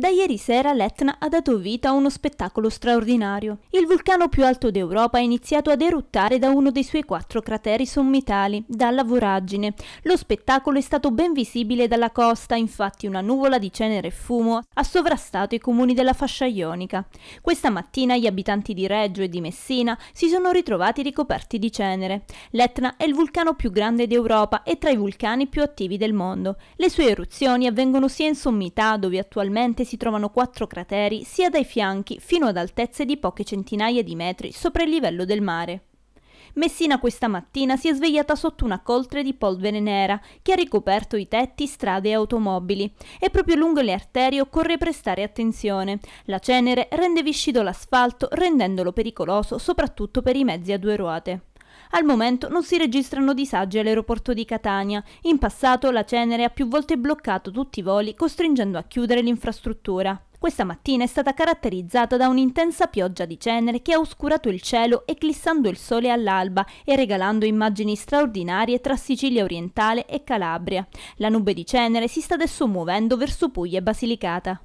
Da ieri sera l'Etna ha dato vita a uno spettacolo straordinario. Il vulcano più alto d'Europa ha iniziato ad eruttare da uno dei suoi quattro crateri sommitali, dalla voragine. Lo spettacolo è stato ben visibile dalla costa, infatti una nuvola di cenere e fumo ha sovrastato i comuni della fascia ionica. Questa mattina gli abitanti di Reggio e di Messina si sono ritrovati ricoperti di cenere. L'Etna è il vulcano più grande d'Europa e tra i vulcani più attivi del mondo. Le sue eruzioni avvengono sia in sommità, dove attualmente si si trovano quattro crateri sia dai fianchi fino ad altezze di poche centinaia di metri sopra il livello del mare. Messina questa mattina si è svegliata sotto una coltre di polvere nera che ha ricoperto i tetti, strade e automobili e proprio lungo le arterie occorre prestare attenzione. La cenere rende viscido l'asfalto rendendolo pericoloso soprattutto per i mezzi a due ruote. Al momento non si registrano disagi all'aeroporto di Catania. In passato la Cenere ha più volte bloccato tutti i voli, costringendo a chiudere l'infrastruttura. Questa mattina è stata caratterizzata da un'intensa pioggia di cenere che ha oscurato il cielo eclissando il sole all'alba e regalando immagini straordinarie tra Sicilia orientale e Calabria. La nube di cenere si sta adesso muovendo verso Puglia e Basilicata.